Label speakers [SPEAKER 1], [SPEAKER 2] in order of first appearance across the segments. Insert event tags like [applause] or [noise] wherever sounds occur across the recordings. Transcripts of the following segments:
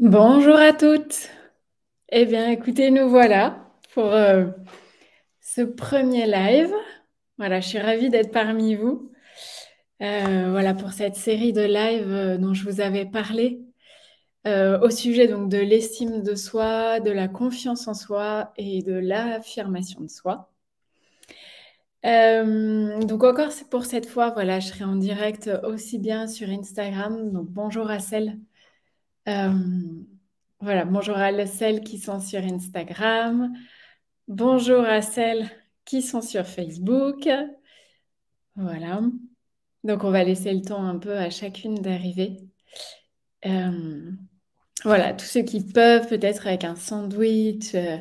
[SPEAKER 1] Bonjour à toutes. Eh bien, écoutez, nous voilà pour euh, ce premier live. Voilà, je suis ravie d'être parmi vous. Euh, voilà pour cette série de lives euh, dont je vous avais parlé au sujet donc de l'estime de soi, de la confiance en soi et de l'affirmation de soi. donc encore pour cette fois, voilà, je serai en direct aussi bien sur Instagram. Donc bonjour à celles euh, voilà, bonjour à celles qui sont sur Instagram. Bonjour à celles qui sont sur Facebook. Voilà. Donc, on va laisser le temps un peu à chacune d'arriver. Euh, voilà, tous ceux qui peuvent, peut-être avec un sandwich, euh,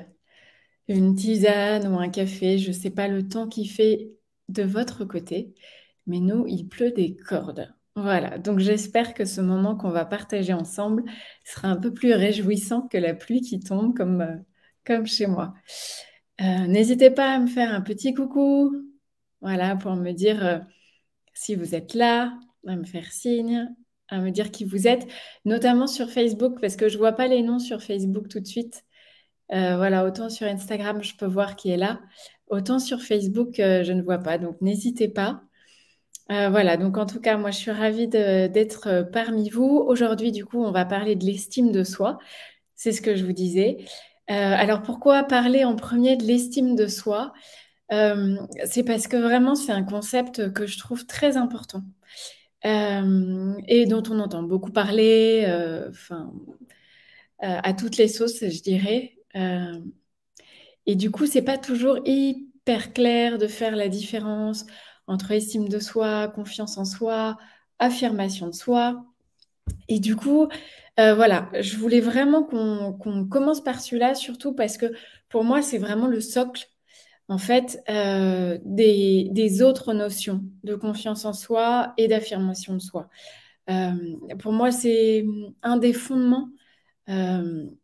[SPEAKER 1] une tisane ou un café, je ne sais pas le temps qu'il fait de votre côté, mais nous, il pleut des cordes. Voilà, donc j'espère que ce moment qu'on va partager ensemble sera un peu plus réjouissant que la pluie qui tombe comme, euh, comme chez moi. Euh, n'hésitez pas à me faire un petit coucou, voilà, pour me dire euh, si vous êtes là, à me faire signe, à me dire qui vous êtes, notamment sur Facebook, parce que je ne vois pas les noms sur Facebook tout de suite. voilà, autant sur Instagram, je peux voir qui est là, autant sur Facebook, je ne vois pas. Donc n'hésitez pas. Euh, voilà, donc en tout cas, moi je suis ravie d'être euh, parmi vous. Aujourd'hui, du coup, on va parler de l'estime de soi. C'est ce que je vous disais. Euh, alors pourquoi parler en premier de l'estime de soi C'est parce que vraiment, c'est un concept que je trouve très important et dont on entend beaucoup parler, enfin, à toutes les sauces, je dirais. et du coup, c'est pas toujours hyper clair de faire la différence entre estime de soi, confiance en soi, affirmation de soi. Et du coup, euh, voilà, je voulais vraiment qu'on commence par celui-là, surtout parce que pour moi, c'est vraiment le socle, en fait, euh, des, autres notions de confiance en soi et d'affirmation de soi. Euh, pour moi, c'est un des fondements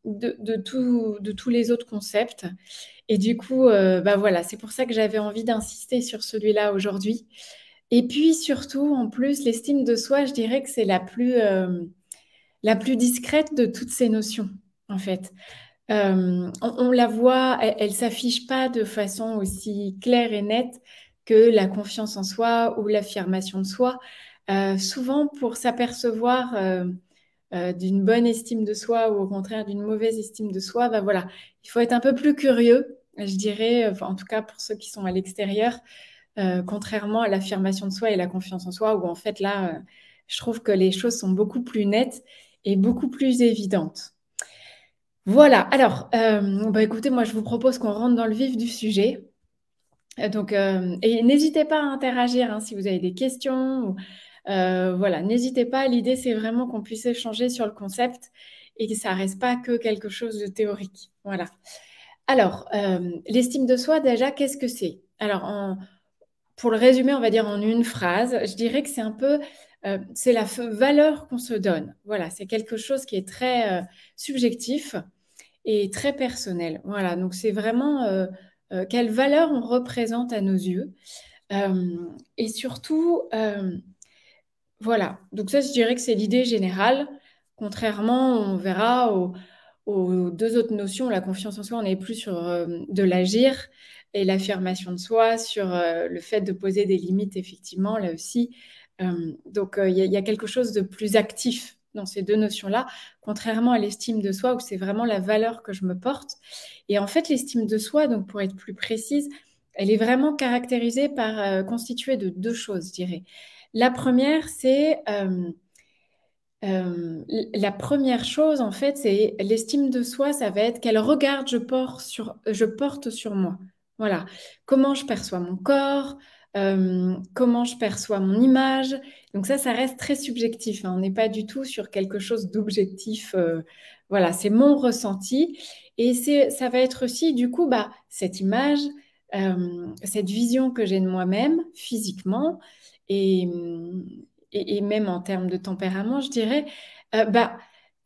[SPEAKER 1] de, tous les autres concepts. Et du coup, euh, bah voilà, c'est pour ça que j'avais envie d'insister sur celui-là aujourd'hui. Et puis surtout, en plus, l'estime de soi, je dirais que c'est la plus, euh, la plus discrète de toutes ces notions, en fait. Euh, on, on, la voit, elle, ne s'affiche pas de façon aussi claire et nette que la confiance en soi ou l'affirmation de soi. souvent, pour s'apercevoir euh, d'une bonne estime de soi ou au contraire d'une mauvaise estime de soi, bah voilà, il faut être un peu plus curieux, je dirais, euh, en tout cas pour ceux qui sont à l'extérieur, euh, contrairement à l'affirmation de soi et la confiance en soi, où en fait là, je trouve que les choses sont beaucoup plus nettes et beaucoup plus évidentes. Voilà, alors, bah écoutez, moi je vous propose qu'on rentre dans le vif du sujet. Donc, et n'hésitez pas à interagir hein, si vous avez des questions. Ou, euh, voilà, n'hésitez pas. L'idée, c'est vraiment qu'on puisse échanger sur le concept et que ça reste pas que quelque chose de théorique. Voilà. Alors, euh, l'estime de soi, déjà, qu'est-ce que c'est Alors, pour le résumer, on va dire en une phrase, je dirais que c'est un peu, euh, c'est la valeur qu'on se donne. Voilà, c'est quelque chose qui est très subjectif et très personnel. Voilà, donc c'est vraiment quelle valeur on représente à nos yeux. et surtout, voilà, donc ça, je dirais que c'est l'idée générale. Contrairement, on verra aux, deux autres notions, la confiance en soi, on est plus sur euh, de l'agir et l'affirmation de soi, sur euh, le fait de poser des limites, effectivement, là aussi. Euh, donc, il y, a quelque chose de plus actif dans ces deux notions-là, contrairement à l'estime de soi, où c'est vraiment la valeur que je me porte. Et en fait, l'estime de soi, donc pour être plus précise, elle est vraiment caractérisée par, constituée de deux choses, je dirais. La première, c'est euh, euh, la première chose, en fait, c'est l'estime de soi, ça va être quel regard je porte sur, je porte sur moi. Voilà, comment je perçois mon corps, euh, comment je perçois mon image. Donc ça, ça reste très subjectif. Hein. On n'est pas du tout sur quelque chose d'objectif. voilà, c'est mon ressenti. Et ça va être aussi, du coup, bah, cette image, cette vision que j'ai de moi-même physiquement, Mmh, et, même en termes de tempérament, je dirais, euh, bah,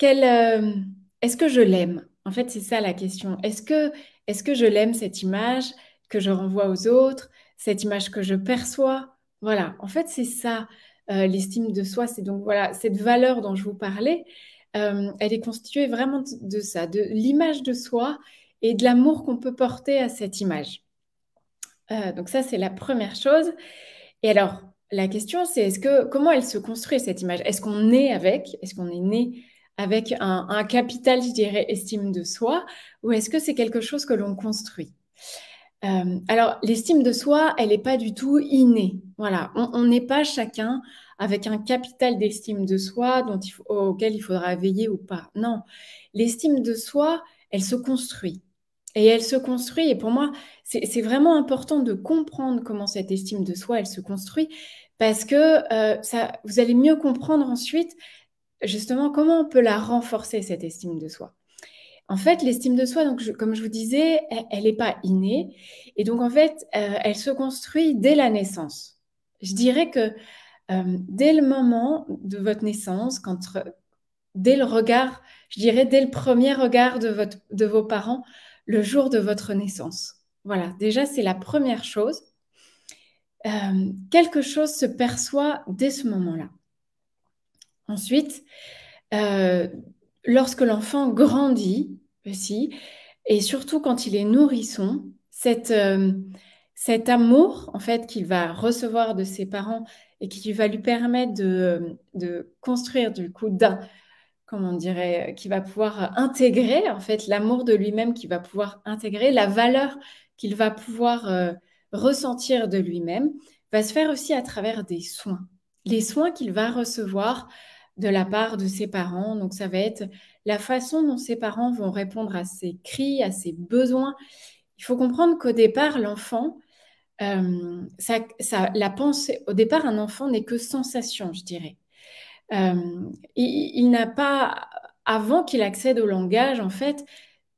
[SPEAKER 1] euh, est-ce que je l'aime En fait, c'est ça la question. Est-ce que, est que je l'aime cette image que je renvoie aux autres, cette image que je perçois Voilà, en fait, c'est ça euh, l'estime de soi. C'est donc voilà cette valeur dont je vous parlais. elle est constituée vraiment de, de ça, de l'image de soi et de l'amour qu'on peut porter à cette image. donc ça, c'est la première chose. Et alors, la question, c'est est-ce que comment elle se construit cette image Est-ce qu'on est avec Est-ce qu'on est né avec un, capital, je dirais, estime de soi, ou est-ce que c'est quelque chose que l'on construit euh, Alors, l'estime de soi, elle n'est pas du tout innée. Voilà, on n'est pas chacun avec un capital d'estime de soi dont auquel il faudra veiller ou pas. Non, l'estime de soi, elle se construit. Et elle se construit. Et pour moi, c'est vraiment important de comprendre comment cette estime de soi, elle se construit, parce que euh, ça, vous allez mieux comprendre ensuite, justement, comment on peut la renforcer, cette estime de soi. En fait, l'estime de soi, donc comme je vous disais, elle n'est pas innée. Et donc, en fait, euh, elle se construit dès la naissance. Je dirais que euh, dès le moment de votre naissance, quand, dès le regard, je dirais dès le premier regard de vos parents, le jour de votre naissance. Voilà, déjà c'est la première chose. Euh, quelque chose se perçoit dès ce moment-là. Ensuite, euh, lorsque l'enfant grandit aussi, et surtout quand il est nourrisson, cette, euh, cet amour en fait qu'il va recevoir de ses parents et qui va lui permettre de, de construire du coup d'un comment on dirait, euh, qui va pouvoir euh, intégrer en fait l'amour de lui-même, qui va pouvoir intégrer la valeur qu'il va pouvoir euh, ressentir de lui-même, va se faire aussi à travers des soins. Les soins qu'il va recevoir de la part de ses parents. Donc ça va être la façon dont ses parents vont répondre à ses cris, à ses besoins. Il faut comprendre qu'au départ, l'enfant, ça, la pensée, au départ, un enfant n'est que sensation, je dirais. Euh, il, n'a pas, avant qu'il accède au langage, en fait,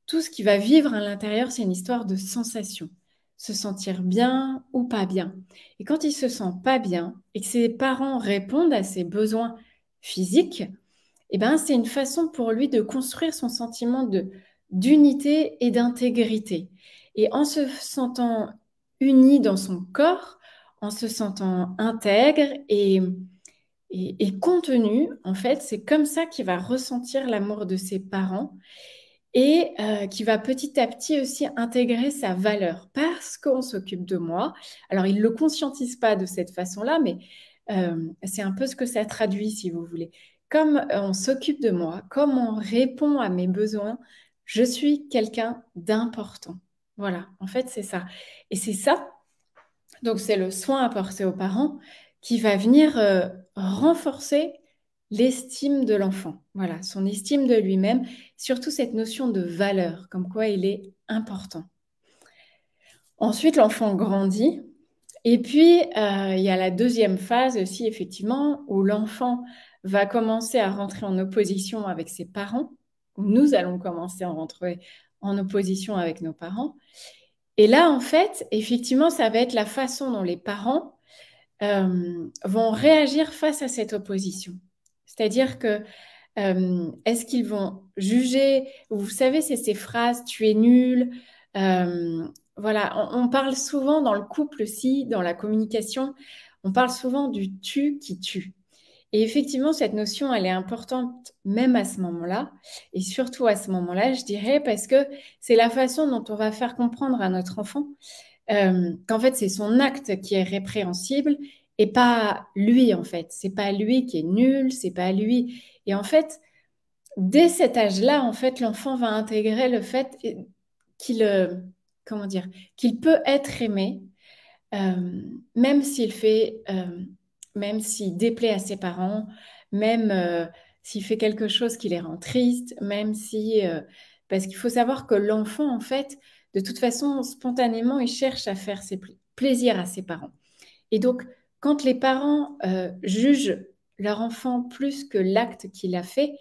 [SPEAKER 1] tout ce qu'il va vivre à l'intérieur, c'est une histoire de sensation. Se sentir bien ou pas bien. Et quand il se sent pas bien et que ses parents répondent à ses besoins physiques, eh ben, c'est une façon pour lui de construire son sentiment de d'unité et d'intégrité. Et en se sentant uni dans son corps, en se sentant intègre et et, contenu, en fait, c'est comme ça qu'il va ressentir l'amour de ses parents et euh, qui va petit à petit aussi intégrer sa valeur parce qu'on s'occupe de moi. Alors, il ne le conscientise pas de cette façon-là, mais euh, c'est un peu ce que ça traduit, si vous voulez. Comme euh, on s'occupe de moi, comme on répond à mes besoins, je suis quelqu'un d'important. Voilà, en fait, c'est ça. Et c'est ça. Donc, c'est le soin apporté aux parents, qui va venir euh, renforcer l'estime de l'enfant, voilà, son estime de lui-même, surtout cette notion de valeur, comme quoi il est important. Ensuite, l'enfant grandit. Et puis, euh, il y a la deuxième phase aussi, effectivement, où l'enfant va commencer à rentrer en opposition avec ses parents, nous allons commencer à rentrer en opposition avec nos parents. Et là, en fait, effectivement, ça va être la façon dont les parents euh, vont réagir face à cette opposition. C'est-à-dire que euh, est-ce qu'ils vont juger Vous savez, c'est ces phrases tu es nul. Euh voilà, on, parle souvent dans le couple aussi, dans la communication, on parle souvent du tu qui tue. Et effectivement, cette notion, elle est importante même à ce moment-là, et surtout à ce moment-là, je dirais, parce que c'est la façon dont on va faire comprendre à notre enfant euh, qu'en fait c'est son acte qui est répréhensible et pas lui en fait. C'est pas lui qui est nul, c'est pas lui. Et en fait, dès cet âge-là, en fait, l'enfant va intégrer le fait qu'il euh, comment dire qu'il peut être aimé, euh, même s'il fait, même s'il déplaît à ses parents, même s'il fait quelque chose qui les rend tristes, même si parce qu'il faut savoir que l'enfant en fait de toute façon, spontanément, il cherche à faire ses plaisir à ses parents. Et donc, quand les parents euh, jugent leur enfant plus que l'acte qu'il a fait,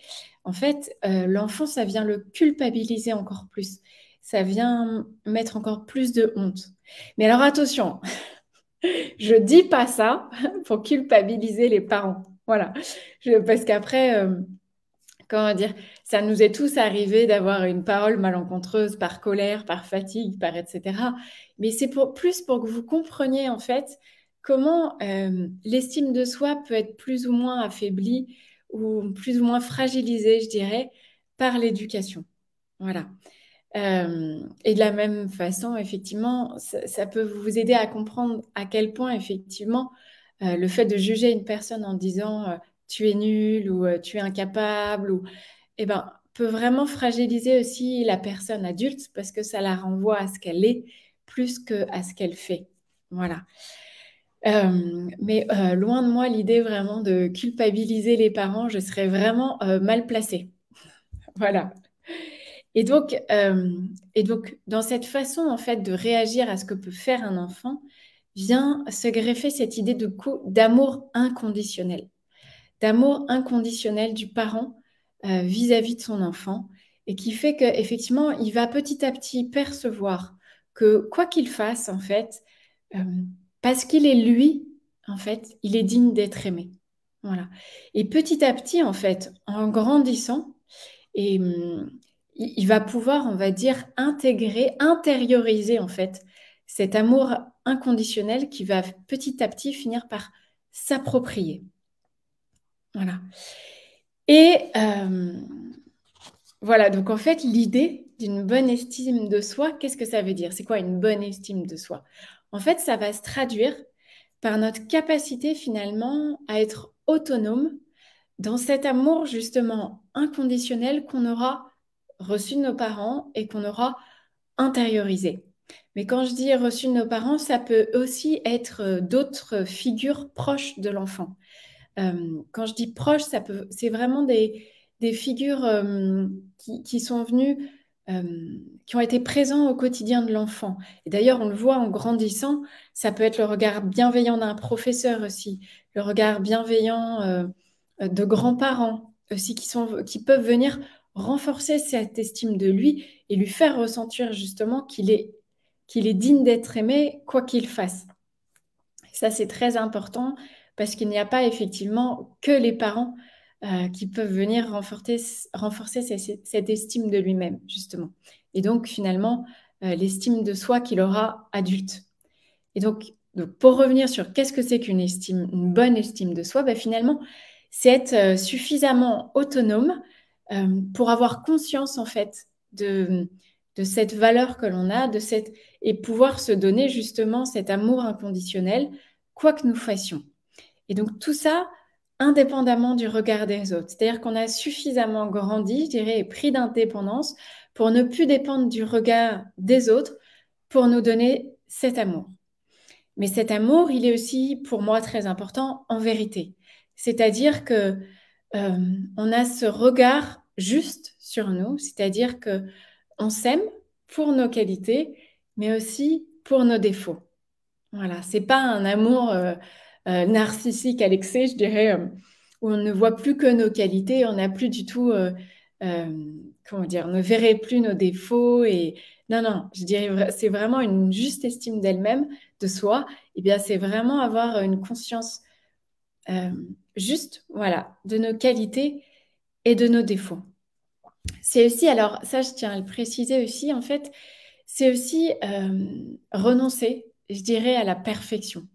[SPEAKER 1] en fait, euh, l'enfant, ça vient le culpabiliser encore plus. Ça vient mettre encore plus de honte. Mais alors attention, [laughs] je dis pas ça [laughs] pour culpabiliser les parents. Voilà. Je, parce qu'après, euh, comment dire, ça nous est tous arrivé d'avoir une parole malencontreuse par colère, par fatigue, par etc. Mais c'est pour, plus pour que vous compreniez en fait comment euh, l'estime de soi peut être plus ou moins affaiblie ou plus ou moins fragilisée, je dirais, par l'éducation. Voilà. Euh, et de la même façon, effectivement, ça, peut vous aider à comprendre à quel point, effectivement, euh, le fait de juger une personne en disant tu es nul ou tu es incapable ou eh ben, peut vraiment fragiliser aussi la personne adulte parce que ça la renvoie à ce qu'elle est plus qu'à ce qu'elle fait. Voilà. Euh, mais euh, loin de moi l'idée vraiment de culpabiliser les parents, je serais vraiment euh, mal placée. [laughs] voilà. Et donc, donc, dans cette façon en fait de réagir à ce que peut faire un enfant, vient se greffer cette idée de d'amour inconditionnel, d'amour inconditionnel du parent euh, vis-à-vis de son enfant et qui fait qu'effectivement, il va petit à petit percevoir que quoi qu'il fasse, en fait, euh, parce qu'il est lui, en fait, il est digne d'être aimé. Voilà. Et petit à petit, en fait, en grandissant, et, hum, il va pouvoir, on va dire, intégrer, intérioriser, en fait, cet amour inconditionnel qui va petit à petit finir par s'approprier. Voilà. Et euh, voilà, donc en fait, l'idée d'une bonne estime de soi, qu'est-ce que ça veut dire C'est quoi une bonne estime de soi En fait, ça va se traduire par notre capacité finalement à être autonome dans cet amour justement inconditionnel qu'on aura reçu de nos parents et qu'on aura intériorisé. Mais quand je dis reçu de nos parents, ça peut aussi être euh, d'autres figures proches de l'enfant. Euh, quand je dis proche, ça peut, c'est vraiment des, figures euh, qui, sont venues, euh, qui ont été présents au quotidien de l'enfant. Et d'ailleurs, on le voit en grandissant, ça peut être le regard bienveillant d'un professeur aussi, le regard bienveillant de grands-parents aussi, qui, peuvent venir renforcer cette estime de lui et lui faire ressentir justement qu'il est, qu'il est digne d'être aimé quoi qu'il fasse. ça, c'est très important parce qu'il n'y a pas effectivement que les parents euh, qui peuvent venir renforcer, renforcer cette, estime de lui-même, justement. Et donc, finalement, euh, l'estime de soi qu'il aura adulte. Et donc, donc, pour revenir sur qu'est-ce que c'est qu'une estime, une bonne estime de soi, ben, finalement, c'est être euh, suffisamment autonome pour avoir conscience, en fait, de, de cette valeur que l'on a, de cette et pouvoir se donner justement cet amour inconditionnel, quoi que nous fassions. Et donc tout ça, indépendamment du regard des autres. C'est-à-dire qu'on a suffisamment grandi, je dirais, et pris d'indépendance pour ne plus dépendre du regard des autres pour nous donner cet amour. Mais cet amour, il est aussi pour moi très important en vérité. C'est-à-dire que euh, on a ce regard juste sur nous, c'est-à-dire que on s'aime pour nos qualités, mais aussi pour nos défauts. Voilà, c'est pas un amour euh, euh, narcissique à l'excès, je dirais, euh, où on ne voit plus que nos qualités, on n'a plus du tout, euh, comment dire, on ne verrait plus nos défauts. Et non, non, je dirais, c'est vraiment une juste estime d'elle-même, de soi. Et eh bien, c'est vraiment avoir une conscience juste, voilà, de nos qualités et de nos défauts. C'est aussi, alors ça, je tiens à le préciser aussi, en fait, c'est aussi renoncer, je dirais, à la perfection.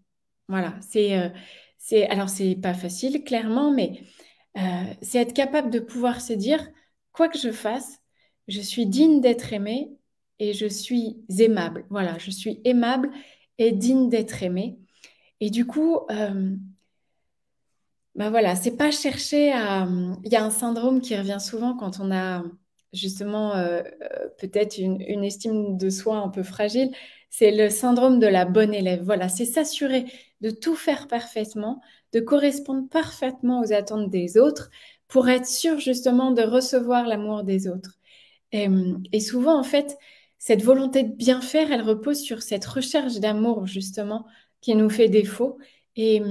[SPEAKER 1] Voilà, c'est euh, c'est alors c'est pas facile clairement, mais euh, c'est être capable de pouvoir se dire quoi que je fasse, je suis digne d'être aimée et je suis aimable. Voilà, je suis aimable et digne d'être aimée. Et du coup, euh, ben voilà, c'est pas chercher à. Il y a un syndrome qui revient souvent quand on a justement peut-être une, estime de soi un peu fragile, c'est le syndrome de la bonne élève. Voilà, c'est s'assurer de tout faire parfaitement, de correspondre parfaitement aux attentes des autres pour être sûr justement de recevoir l'amour des autres. Et, souvent, en fait, cette volonté de bien faire, elle repose sur cette recherche d'amour justement qui nous fait défaut et,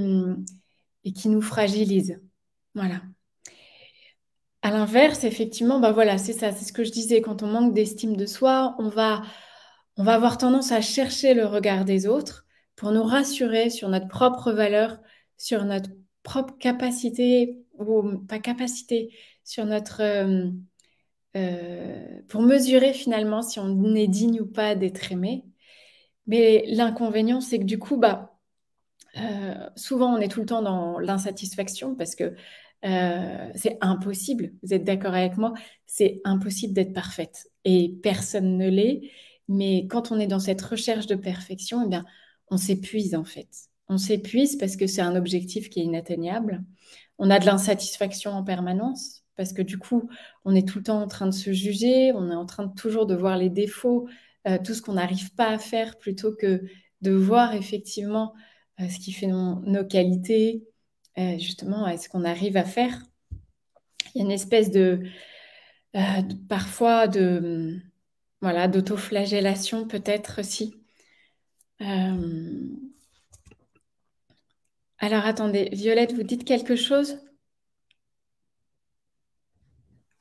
[SPEAKER 1] et qui nous fragilise. Voilà. À l'inverse, effectivement, ben voilà, c'est ça, c'est ce que je disais, quand on manque d'estime de soi, on va on va avoir tendance à chercher le regard des autres pour nous rassurer sur notre propre valeur, sur notre propre capacité, ou pas capacité, sur notre... Euh, euh, pour mesurer finalement si on est digne ou pas d'être aimé. Mais l'inconvénient, c'est que du coup, bah, euh, souvent, on est tout le temps dans l'insatisfaction parce que c'est impossible, vous êtes d'accord avec moi, c'est impossible d'être parfaite. Et personne ne l'est. Mais quand on est dans cette recherche de perfection, eh bien, on s'épuise en fait. On s'épuise parce que c'est un objectif qui est inatteignable. On a de l'insatisfaction en permanence parce que du coup, on est tout le temps en train de se juger, on est en train de toujours de voir les défauts, euh, tout ce qu'on n'arrive pas à faire plutôt que de voir effectivement euh, ce qui fait nos, qualités, euh, justement, est-ce qu'on arrive à faire. Il y a une espèce de parfois de voilà, d'autoflagellation peut-être aussi. Euh, alors attendez, Violette, vous dites quelque chose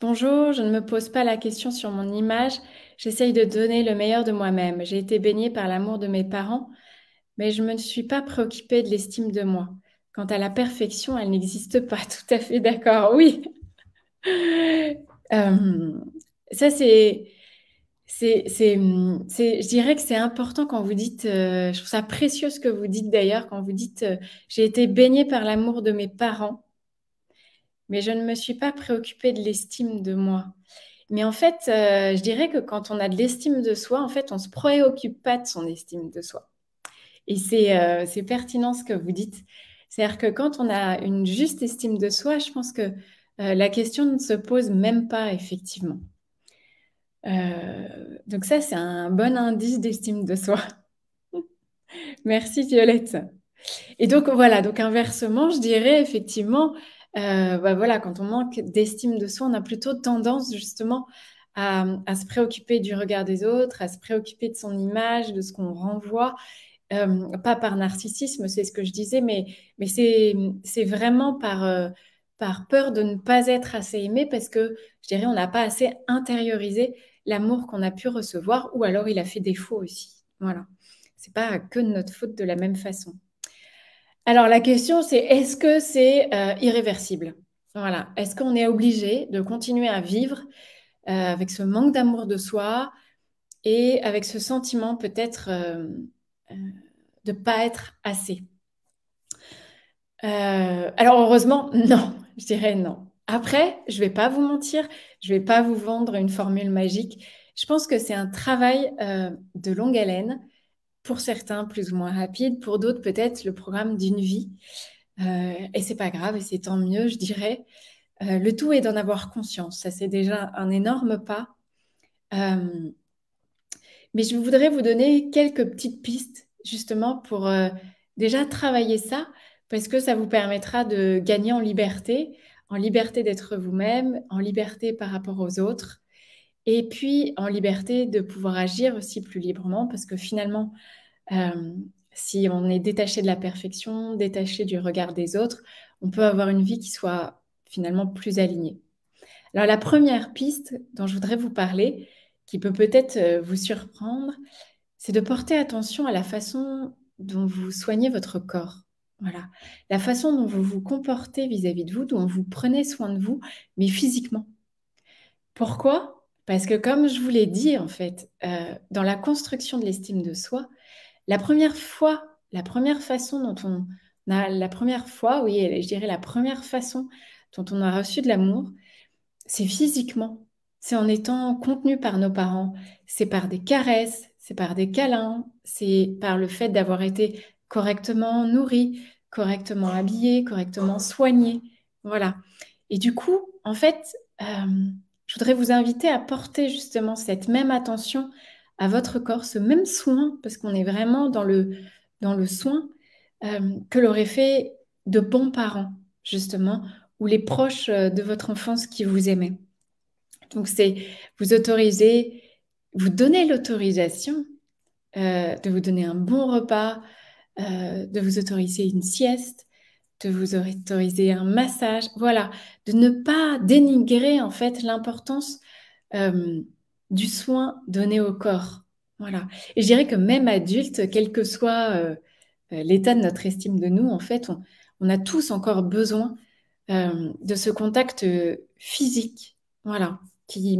[SPEAKER 1] Bonjour, je ne me pose pas la question sur mon image, j'essaye de donner le meilleur de moi-même. J'ai été baignée par l'amour de mes parents, mais je ne me suis pas préoccupée de l'estime de moi. Quant à la perfection, elle n'existe pas. [laughs] Tout à fait d'accord, oui. Euh, ça, c'est Hum, c'est, je dirais que c'est important quand vous dites, euh, je trouve ça précieux ce que vous dites d'ailleurs, quand vous dites euh, j'ai été baignée par l'amour de mes parents, mais je ne me suis pas préoccupée de l'estime de moi. Mais en fait, euh, je dirais que quand on a de l'estime de soi, en fait, on ne se préoccupe pas de son estime de soi. Et c'est pertinent ce que vous dites. C'est-à-dire que quand on a une juste estime de soi, je pense que la question ne se pose même pas effectivement. Euh, donc ça, c'est un bon indice d'estime de soi. [laughs] Merci Violette. Et donc voilà, donc inversement, je dirais effectivement, euh, bah voilà, quand on manque d'estime de soi, on a plutôt tendance justement à, se préoccuper du regard des autres, à se préoccuper de son image, de ce qu'on renvoie. Euh, pas par narcissisme, c'est ce que je disais, mais, mais c'est vraiment par, par peur de ne pas être assez aimé parce que je dirais on n'a pas assez intériorisé l'amour qu'on a pu recevoir, ou alors il a fait défaut aussi. Voilà. C'est pas que de notre faute de la même façon. Alors la question, c'est est-ce que c'est euh, irréversible Voilà. Est-ce qu'on est obligé de continuer à vivre euh, avec ce manque d'amour de soi et avec ce sentiment peut-être euh, de pas être assez alors heureusement, [laughs] non, je dirais non. Après, je ne vais pas vous mentir, je ne vais pas vous vendre une formule magique. Je pense que c'est un travail euh, de longue haleine, pour certains plus ou moins rapide, pour d'autres peut-être le programme d'une vie. Euh, et c'est pas grave, et c'est tant mieux, je dirais. Euh, le tout est d'en avoir conscience. Ça, c'est déjà un énorme pas. Euh, mais je voudrais vous donner quelques petites pistes, justement, pour déjà travailler ça, parce que ça vous permettra de gagner en liberté, en liberté d'être vous-même, en liberté par rapport aux autres, et puis en liberté de pouvoir agir aussi plus librement, parce que finalement, euh, si on est détaché de la perfection, détaché du regard des autres, on peut avoir une vie qui soit finalement plus alignée. Alors la première piste dont je voudrais vous parler, qui peut peut-être euh, vous surprendre, c'est de porter attention à la façon dont vous soignez votre corps. Voilà. La façon dont vous vous comportez vis-à-vis de vous, dont vous prenez soin de vous, mais physiquement. Pourquoi Parce que comme je vous l'ai dit, en fait, euh, dans la construction de l'estime de soi, la première fois, la première façon dont on a, la première fois, oui, je dirais la première façon dont on a reçu de l'amour, c'est physiquement. C'est en étant contenu par nos parents. C'est par des caresses, c'est par des câlins, c'est par le fait d'avoir été correctement nourri, correctement habillé, correctement soigné, Voilà. Et du coup, en fait, euh, je voudrais vous inviter à porter justement cette même attention à votre corps, ce même soin, parce qu'on est vraiment dans le, dans le soin euh, que l'auraient fait de bons parents, justement, ou les proches euh, de votre enfance qui vous aimaient. Donc, c'est vous autoriser, vous donner l'autorisation de vous donner un bon repas, euh, de vous autoriser une sieste, de vous autoriser un massage, voilà, de ne pas dénigrer en fait l'importance euh, du soin donné au corps. Voilà. Et je dirais que même adulte, quel que soit euh, l'état de notre estime de nous, en fait, on a tous encore besoin de ce contact physique, voilà, qui,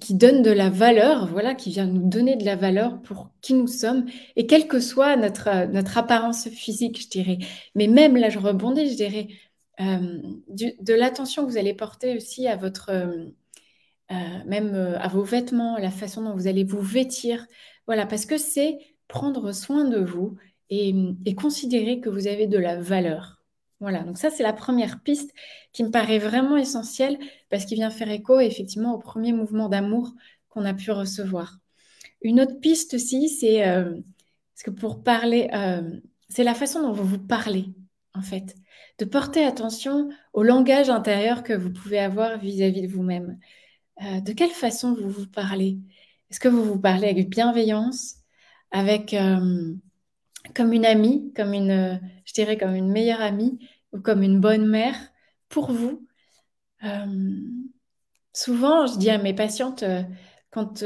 [SPEAKER 1] qui, donne de la valeur, voilà, qui vient nous donner de la valeur pour qui nous sommes, et quelle que soit notre, euh, notre apparence physique, je dirais. Mais même là, je rebondis, je dirais, euh, de l'attention que vous allez porter aussi à votre, euh, même à vos vêtements, la façon dont vous allez vous vêtir, voilà, parce que c'est prendre soin de vous et considérer que vous avez de la valeur. Voilà, donc ça c'est la première piste qui me paraît vraiment essentielle parce qu'il vient faire écho effectivement au premier mouvement d'amour qu'on a pu recevoir. Une autre piste aussi, c'est euh, que pour parler, euh, c'est la façon dont vous vous parlez en fait, de porter attention au langage intérieur que vous pouvez avoir vis-à-vis de vous-même. Euh, de quelle façon vous vous parlez Est-ce que vous vous parlez avec bienveillance, avec comme une amie, comme une, euh, je dirais comme une meilleure amie ou comme une bonne mère pour vous. Euh, souvent, je dis à mes patientes, euh, quand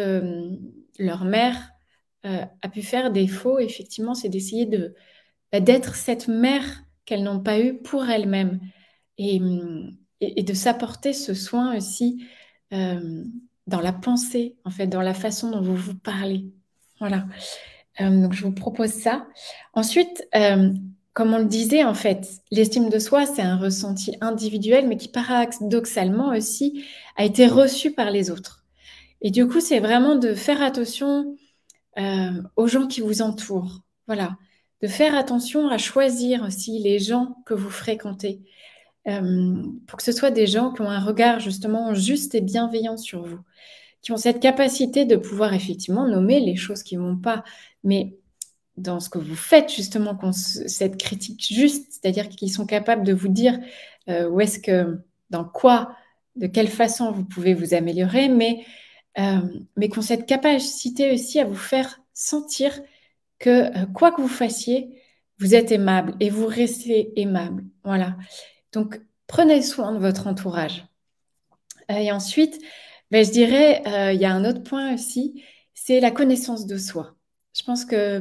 [SPEAKER 1] leur mère a pu faire défaut, effectivement, c'est d'essayer de, bah, d'être cette mère qu'elles n'ont pas eue pour elles-mêmes et, et, de s'apporter ce soin aussi dans la pensée, en fait, dans la façon dont vous vous parlez. Voilà. Euh, donc, je vous propose ça. Ensuite, euh, comme on le disait, en fait, l'estime de soi, c'est un ressenti individuel, mais qui paradoxalement aussi a été reçu par les autres. Et du coup, c'est vraiment de faire attention euh, aux gens qui vous entourent. Voilà. De faire attention à choisir aussi les gens que vous fréquentez pour que ce soit des gens qui ont un regard justement juste et bienveillant sur vous, qui ont cette capacité de pouvoir effectivement nommer les choses qui vont pas, mais dans ce que vous faites, justement, cette critique juste, c'est-à-dire qu'ils sont capables de vous dire euh, où est-ce que, dans quoi, de quelle façon vous pouvez vous améliorer, mais, euh, mais qu'on cette capacité aussi à vous faire sentir que euh, quoi que vous fassiez, vous êtes aimable et vous restez aimable. Voilà. Donc, prenez soin de votre entourage. et ensuite, ben, je dirais, il y a un autre point aussi, c'est la connaissance de soi. Je pense que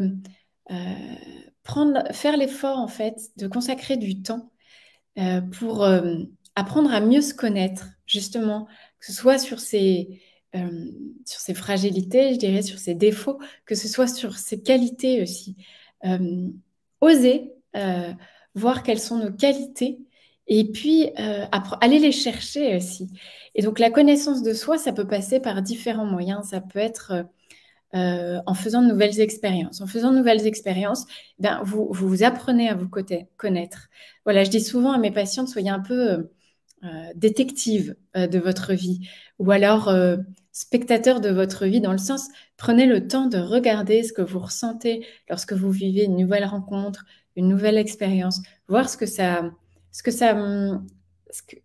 [SPEAKER 1] euh, prendre, faire l'effort en fait de consacrer du temps euh, pour euh, apprendre à mieux se connaître, justement, que ce soit sur ses, sur ses fragilités, je dirais, sur ses défauts, que ce soit sur ses qualités aussi. oser voir quelles sont nos qualités et puis aller les chercher aussi. Et donc la connaissance de soi, ça peut passer par différents moyens. Ça peut être euh, en faisant de nouvelles expériences. En faisant de nouvelles expériences, ben, vous, vous, apprenez à vous côté, connaître. Voilà, je dis souvent à mes patientes, soyez un peu euh, détective euh, de votre vie ou alors spectateur de votre vie dans le sens, prenez le temps de regarder ce que vous ressentez lorsque vous vivez une nouvelle rencontre, une nouvelle expérience, voir ce que ça, ce que ça hum,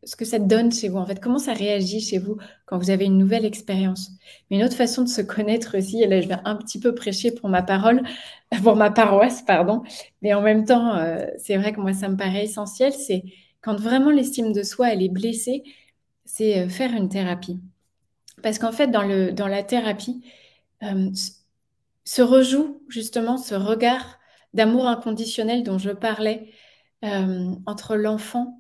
[SPEAKER 1] ce que, ça donne chez vous, en fait, comment ça réagit chez vous quand vous avez une nouvelle expérience. Mais une autre façon de se connaître aussi, et là je vais un petit peu prêcher pour ma parole, [laughs] pour ma paroisse, pardon, mais en même temps, euh, c'est vrai que moi ça me paraît essentiel, c'est quand vraiment l'estime de soi, elle est blessée, c'est euh, faire une thérapie. Parce qu'en fait, dans, le, dans la thérapie, euh, se rejoue justement ce regard d'amour inconditionnel dont je parlais entre l'enfant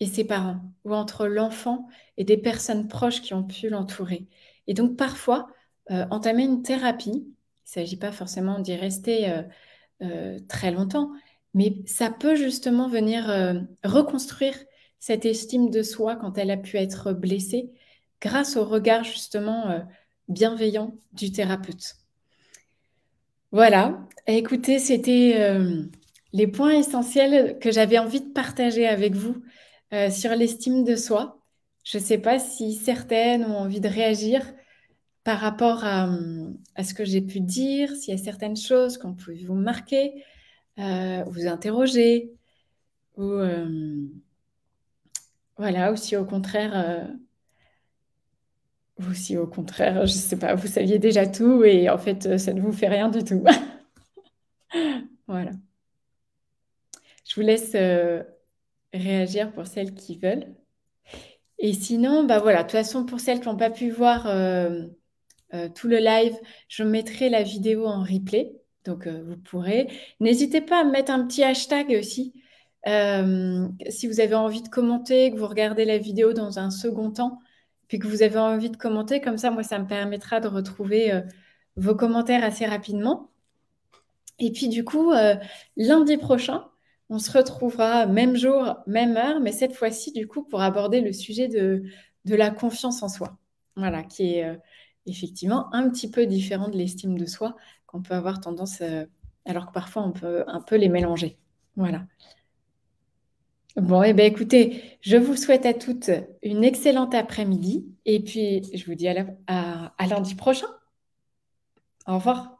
[SPEAKER 1] et ses parents, ou entre l'enfant et des personnes proches qui ont pu l'entourer. Et donc parfois, euh, entamer une thérapie, il ne s'agit pas forcément d'y rester euh, euh, très longtemps, mais ça peut justement venir reconstruire cette estime de soi quand elle a pu être blessée grâce au regard justement bienveillant du thérapeute. Voilà, écoutez, c'était les points essentiels que j'avais envie de partager avec vous euh, sur l'estime de soi. Je ne sais pas si certaines ont envie de réagir par rapport à, hum, ce que j'ai pu dire, s'il y a certaines choses qu'on peut vous marquer, euh, vous interroger, ou, hum, voilà, ou si au contraire, euh, ou si au contraire, je ne sais pas, vous saviez déjà tout et en fait, ça ne vous fait rien du tout. [laughs] voilà. Je vous laisse réagir pour celles qui veulent. Et sinon, bah voilà, de toute façon, pour celles qui n'ont pas pu voir euh, euh, tout le live, je mettrai la vidéo en replay. Donc, euh, vous pourrez. N'hésitez pas à mettre un petit hashtag aussi. si vous avez envie de commenter, que vous regardez la vidéo dans un second temps, puis que vous avez envie de commenter, comme ça, moi, ça me permettra de retrouver vos commentaires assez rapidement. Et puis, du coup, lundi prochain, on se retrouvera même jour, même heure, mais cette fois-ci, du coup, pour aborder le sujet de, de la confiance en soi. Voilà, qui est euh, effectivement un petit peu différent de l'estime de soi qu'on peut avoir tendance, euh, alors que parfois on peut un peu les mélanger. Voilà. Bon, eh bien, écoutez, je vous souhaite à toutes une excellente après-midi et puis je vous dis à lundi prochain. Au revoir.